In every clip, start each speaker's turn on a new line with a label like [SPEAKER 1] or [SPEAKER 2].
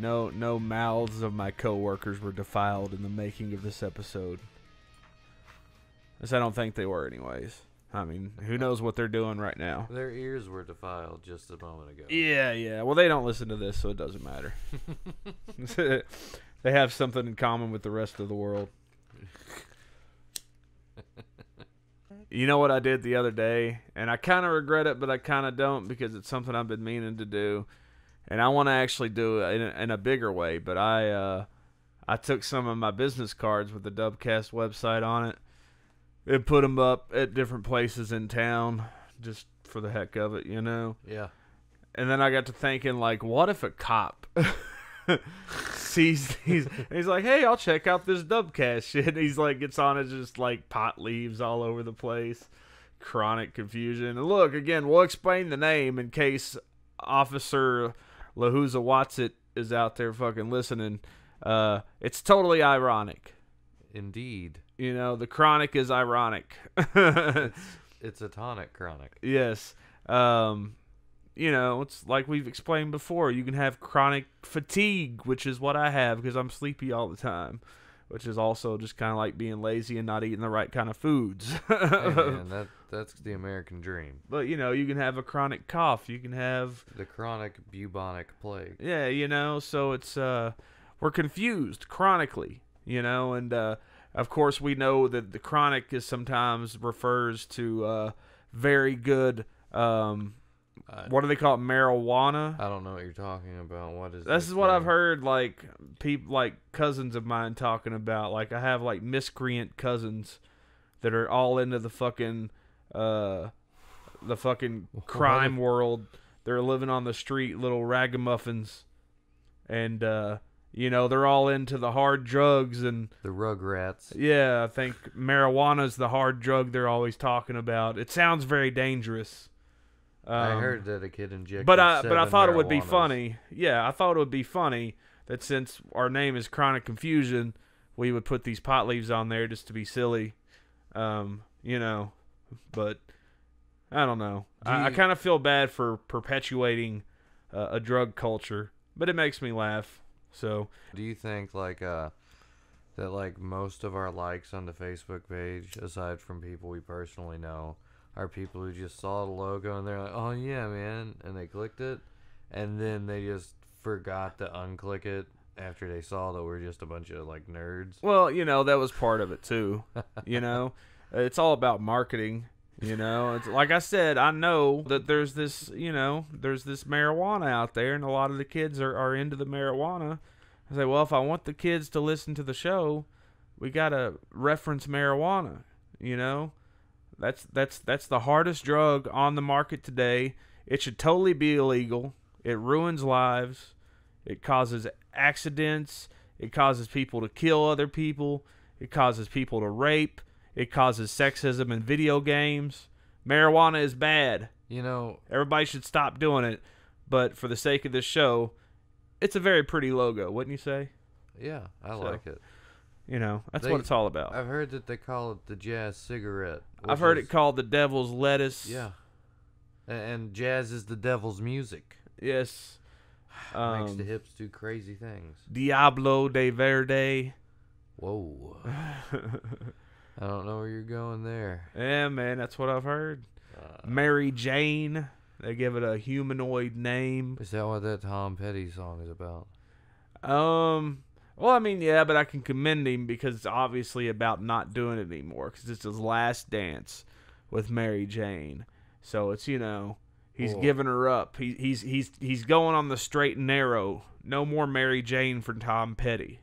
[SPEAKER 1] No, no mouths of my coworkers were defiled in the making of this episode. As I don't think they were, anyways. I mean, who knows what they're doing right now?
[SPEAKER 2] Their ears were defiled just a moment ago. Yeah,
[SPEAKER 1] yeah. Well, they don't listen to this, so it doesn't matter. they have something in common with the rest of the world. you know what I did the other day, and I kind of regret it, but I kind of don't because it's something I've been meaning to do and I want to actually do it in a, in a, bigger way. But I uh, I took some of my business cards with the Dubcast website on it and put them up at different places in town just for the heck of it, you know. Yeah. And then I got to thinking like, what if a cop? sees these he's like, Hey, I'll check out this dubcast shit. And he's like gets on it just like pot leaves all over the place. Chronic confusion. And look, again, we'll explain the name in case Officer Lahuza Watsit is out there fucking listening, uh, it's totally ironic. Indeed. You know, the chronic is ironic. it's,
[SPEAKER 2] it's a tonic chronic.
[SPEAKER 1] Yes. Um, you know, it's like we've explained before. You can have chronic fatigue, which is what I have because I'm sleepy all the time which is also just kind of like being lazy and not eating the right kind of foods.
[SPEAKER 2] hey man, that, that's the American dream.
[SPEAKER 1] But you know, you can have a chronic cough, you can have the chronic bubonic plague. Yeah, you know, so it's uh, we're confused chronically, you know, and uh, of course we know that the chronic is sometimes refers to uh, very good um, uh, what do they call it? Marijuana. I don't know what you're
[SPEAKER 2] talking about.
[SPEAKER 1] What is this? Is what I've heard like people like cousins of mine talking about. Like I have like miscreant cousins that are all into the fucking uh the fucking crime what? world. They're living on the street, little ragamuffins, and uh, you know they're all into the hard drugs and the
[SPEAKER 2] rugrats.
[SPEAKER 1] Yeah, I think marijuana's the hard drug they're always talking about. It sounds very dangerous. Um, I heard um, that a kid injected. But I but I thought it would be funny. Yeah, I thought it would be funny that since our name is Chronic Confusion, we would put these pot leaves on there just to be silly, um, you know. But I don't know. Do I, I kind of feel bad for
[SPEAKER 2] perpetuating uh, a drug culture, but it makes me laugh. So, do you think like uh, that like most of our likes on the Facebook page, aside from people we personally know, are people who just saw the logo and they're like, oh yeah, man, and they clicked it, and then they just forgot to unclick it after they saw that we're just a bunch of like nerds.
[SPEAKER 1] Well, you know that was part of it too. you know, it's all about marketing. You know, it's like I said, I know that there's this, you know, there's this marijuana out there, and a lot of the kids are, are into the marijuana. I say, well, if I want the kids to listen to the show, we gotta reference marijuana. You know, that's that's that's the hardest drug on the market today. It should totally be illegal. It ruins lives. It causes accidents. It causes people to kill other people. It causes people to rape. It causes sexism in video games. Marijuana is bad. You know, everybody should stop doing it. But for the sake of this show, it's a very pretty logo, wouldn't you say?
[SPEAKER 2] Yeah, I so, like it. You know, that's they, what it's all about. I've heard that they call it the jazz cigarette. I've heard is, it called the devil's lettuce. Yeah. And jazz is the devil's music. Yes. Um, Makes the um, hips do crazy things. Diablo
[SPEAKER 1] de Verde. Whoa. I don't know where you're going there. Yeah, man, that's what I've heard. Uh, Mary Jane. They give it a humanoid name. Is that what that Tom Petty song is about? Um, well, I mean, yeah, but I can commend him because it's obviously about not doing it anymore because it's his last dance with Mary Jane. So it's you know he's Whoa. giving her up. He, he's he's he's going on the straight and narrow. No more Mary Jane for Tom Petty.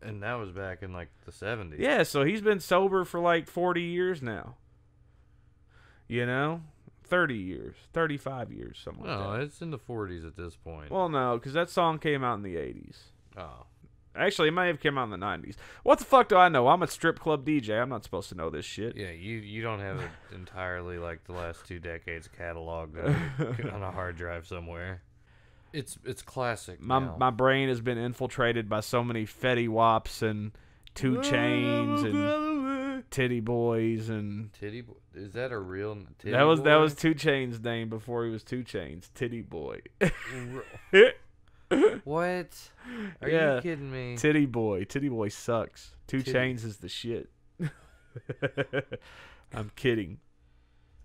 [SPEAKER 2] And that was back in like the seventies. Yeah, so
[SPEAKER 1] he's been sober for like forty years now. You know, 30 years, 35 years, something no, like that.
[SPEAKER 2] No, it's in the 40s at this point. Well,
[SPEAKER 1] no, because that song came out in the 80s. Oh. Actually, it may have come out in the '90s. What the fuck do I know? I'm a strip club DJ. I'm not supposed to know
[SPEAKER 2] this shit. Yeah, you you don't have it entirely like the last two decades cataloged on, a hard drive somewhere. It's it's classic. My now. my
[SPEAKER 1] brain has been infiltrated by so many Fetty Wops and Two Chains and Titty Boys and Titty. Boy.
[SPEAKER 2] is that a real? that was boy? that was
[SPEAKER 1] Two Chains' name before he was Two Chains. Titty Boy.
[SPEAKER 2] what? Are yeah. you kidding me?
[SPEAKER 1] Titty boy, titty boy sucks. Two titty. Chains is the shit. I'm kidding.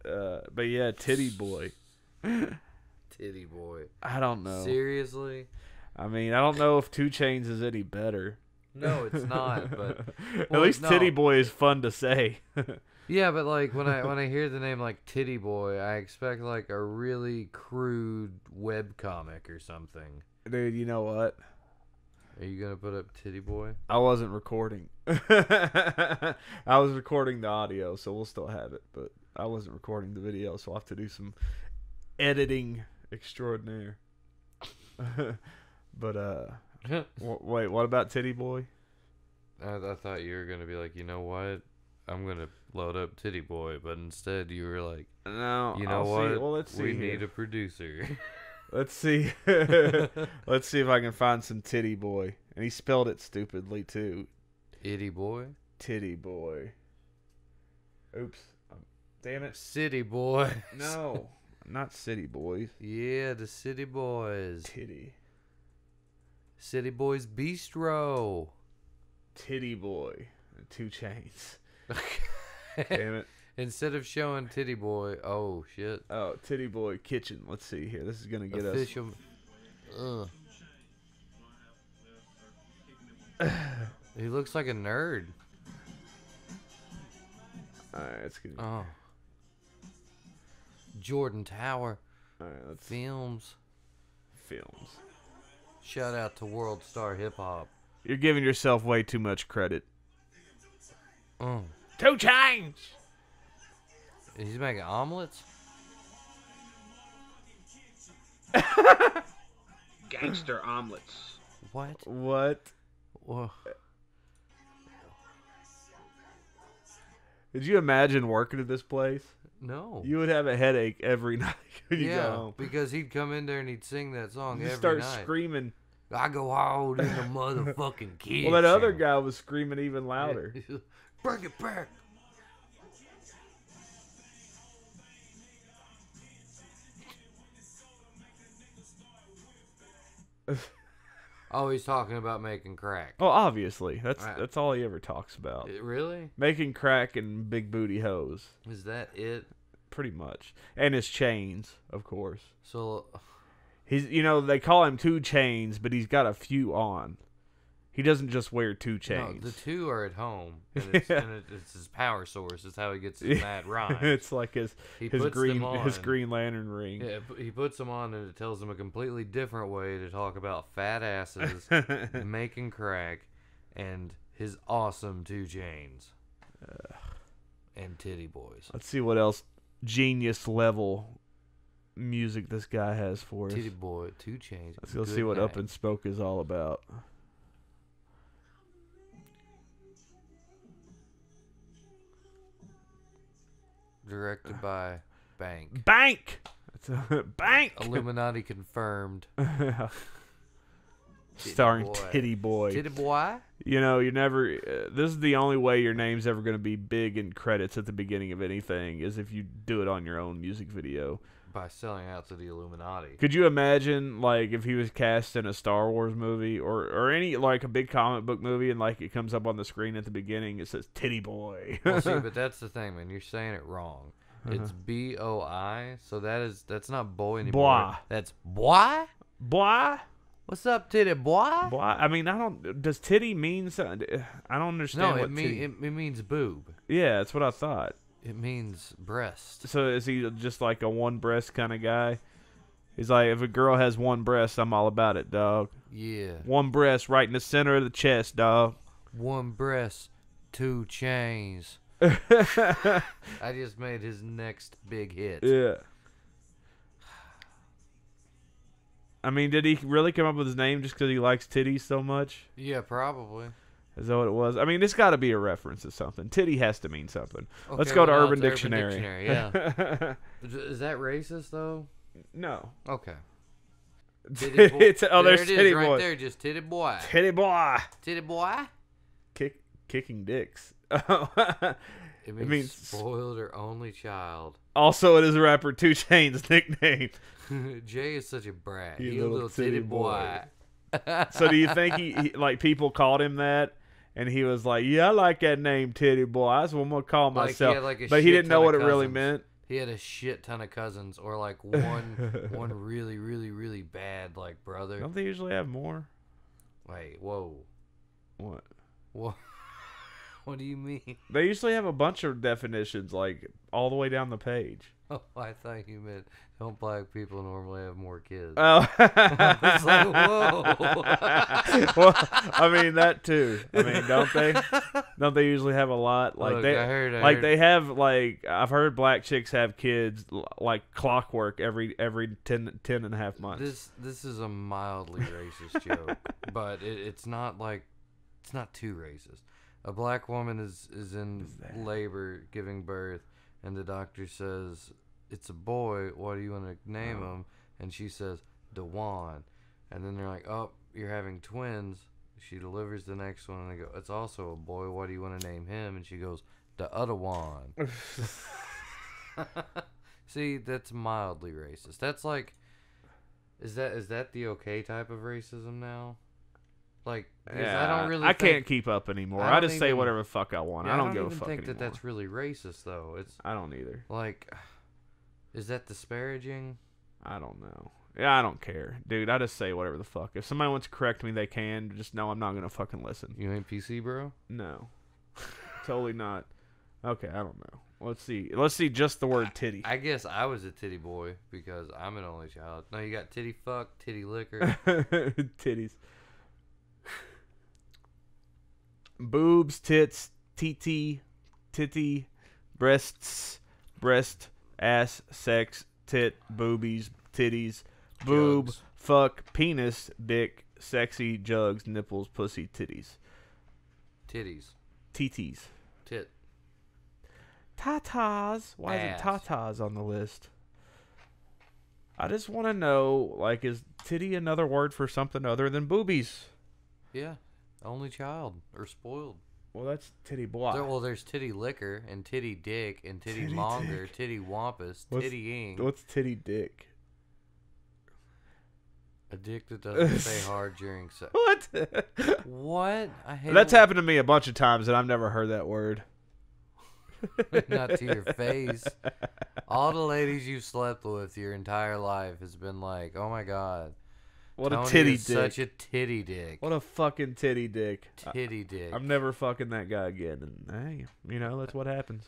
[SPEAKER 1] Uh, but yeah, titty boy.
[SPEAKER 2] titty boy. I don't know. Seriously.
[SPEAKER 1] I mean, I don't know if Two Chains is
[SPEAKER 2] any better. No, it's not. But well, at least no. Titty
[SPEAKER 1] Boy is fun to say.
[SPEAKER 2] yeah, but like when I when I hear the name like Titty Boy, I expect like a really crude web comic or something. Dude, you know what? Are you gonna put up titty boy? I wasn't recording. I was recording
[SPEAKER 1] the audio, so we'll still have it, but I wasn't recording the video, so i have to do some editing extraordinaire. but uh, w-
[SPEAKER 2] wait, what about titty boy? I, I thought you were gonna be like, you know what? I'm gonna load up Titty Boy, but instead you were like, "No, you know I'll what? Well, let's see. We here. need a producer."
[SPEAKER 1] Let's see. Let's see if I can find some titty boy. And he spelled it stupidly too. Itty boy. Titty boy.
[SPEAKER 2] Oops. Um, damn it. City boy. No. Not city boys. Yeah, the city boys. Titty. City Boys Bistro. Titty boy. Two chains. Damn it. Instead of showing Titty Boy, oh shit. Oh, Titty Boy Kitchen. Let's see here. This is gonna get Official, us. Ugh. he looks like a nerd. All right, it's gonna. Oh. Jordan Tower. All right, let's. Films. Films. Shout out to World Star Hip Hop.
[SPEAKER 1] You're giving yourself way too much credit. oh mm.
[SPEAKER 2] two Two chains. He's making omelets? Gangster omelets. What?
[SPEAKER 1] What? Whoa. Did you imagine working at this place? No. You would have a headache every night yeah,
[SPEAKER 2] because he'd come in there and he'd sing that song You'd every start night. screaming. I go out in the motherfucking kitchen. well, that
[SPEAKER 1] other guy was screaming even louder. Bring it back.
[SPEAKER 2] oh, he's talking about making crack.
[SPEAKER 1] Oh, obviously. That's that's all he ever talks about. Really? Making crack and big booty hoes. Is that it? Pretty much. And his chains, of course. So he's you know, they call him two chains, but he's got a few on. He doesn't just wear two chains. No, the
[SPEAKER 2] two are at home, and it's, yeah. and it's his power source. It's how he gets his mad rhyme. it's like his he his green his Green Lantern ring. Yeah, he puts them on, and it tells him a completely different way to talk about fat asses, making crack, and his awesome two chains, and titty boys.
[SPEAKER 1] Let's see what else genius level music this guy has for us. Titty boy, two chains. Let's go see what night. Up and Smoke is all about.
[SPEAKER 2] directed by Bank. Bank. Bank. Illuminati confirmed. Starring Titty boy. Titty boy. Titty boy.
[SPEAKER 1] You know, you never. Uh, this is the only way your name's ever going to be big in credits at the beginning of anything is if you do it on your own music video
[SPEAKER 2] by selling out to the Illuminati. Could
[SPEAKER 1] you imagine like if he was cast in a Star Wars movie or or any like a big comic book movie and like it comes up on the screen at the beginning it says Titty Boy. well, see, but
[SPEAKER 2] that's the thing, man. You're saying it wrong. It's uh-huh. O I, so that is that's not boy anymore. Blah. That's boy. Boy. What's up, titty boy? Boy, I mean,
[SPEAKER 1] I don't. Does titty mean something? I don't understand. No, it, mean, it,
[SPEAKER 2] it means boob.
[SPEAKER 1] Yeah, that's what I thought. It means breast. So is he just like a one breast kind of guy? He's like, if a girl has one breast, I'm all about it, dog. Yeah. One breast right in the
[SPEAKER 2] center of the chest, dog. One breast, two chains. I just made his next big hit. Yeah.
[SPEAKER 1] I mean, did he really come up with his name just because he likes titties so much?
[SPEAKER 2] Yeah, probably.
[SPEAKER 1] Is that what it was? I mean, it's got to be a reference to something. Titty has to mean something.
[SPEAKER 2] Okay, Let's go to Urban, Dictionary. Urban Dictionary. Yeah. is that racist though? No. Okay. Titty boy. it's, oh, there titty boy. there, just titty boy. Titty boy. Titty boy. Kick, kicking dicks. it, means it means spoiled or only child.
[SPEAKER 1] Also, it is rapper Two Chain's nickname.
[SPEAKER 2] Jay is such a brat. He's he little, little titty, titty boy. boy. so do you think he, he,
[SPEAKER 1] like people called him that and he was like, "Yeah, I like that name, Titty Boy. That's what I'm gonna call Like, he myself." like, but he didn't know what it really meant.
[SPEAKER 2] He had a shit ton of cousins, or like one one really, really, really bad like brother. Don't they usually have more? Wait, whoa, What? what? What do you mean? They usually have a bunch of
[SPEAKER 1] definitions, like all the way down the page. Oh,
[SPEAKER 2] I thought you meant don't black people normally have more kids. Oh, I like, whoa. well, I mean that too. I mean, don't they? Don't they usually have a lot? Like Look, they, I heard, I like heard.
[SPEAKER 1] they have like I've heard black chicks have kids like clockwork every every 10, and a half months. This
[SPEAKER 2] this is a mildly racist joke, but it, it's not like it's not too racist. A black woman is is in labor giving birth and the doctor says, "It's a boy. What do you want to name oh. him?" And she says, "Dewan." And then they're like, "Oh, you're having twins." She delivers the next one, and they go, "It's also a boy. What do you want to name him?" And she goes, "The other one." See, that's mildly racist. That's like, is that is that the okay type of racism now? Like, yeah, I don't really. I think, can't keep up
[SPEAKER 1] anymore. I, I just even, say whatever fuck I want. Yeah, I, don't I don't give a fuck. think anymore.
[SPEAKER 2] that that's really racist, though. It's. I don't either. Like, is that disparaging? I
[SPEAKER 1] don't know. Yeah, I don't care, dude. I just say whatever the fuck. If somebody wants to correct me, they can. Just know I'm not gonna fucking listen. You ain't PC, bro. No,
[SPEAKER 2] totally not.
[SPEAKER 1] Okay, I don't know. Let's see. Let's see just the word titty.
[SPEAKER 2] I, I guess I was a titty boy because I'm an only child. No, you got titty fuck, titty liquor, titties
[SPEAKER 1] boobs, tits, TT, titty, breasts, breast, ass, sex, tit, boobies, titties, boob, jugs. fuck, penis, dick, sexy, jugs, nipples, pussy, titties. Titties. TTs. Tit. Tatas. Why Ass. isn't tatas on the list? I just want to know, like, is titty another word for something other than boobies?
[SPEAKER 2] Yeah. Only child or spoiled. Well, that's titty block. well, there's titty liquor and titty dick and titty, titty longer, dick. titty wampus, what's, ing. What's
[SPEAKER 1] titty dick?
[SPEAKER 2] A dick that doesn't stay hard during sex. What? what? I hate That's
[SPEAKER 1] happened to me a bunch of times, and I've never heard that word.
[SPEAKER 2] Not to your face. All the ladies you slept with your entire life has been like, "Oh my god, what Tony a titty dick. Such a titty dick. What a
[SPEAKER 1] fucking titty dick. Titty dick. I, am never fucking that guy again. And hey, you know, that's what happens.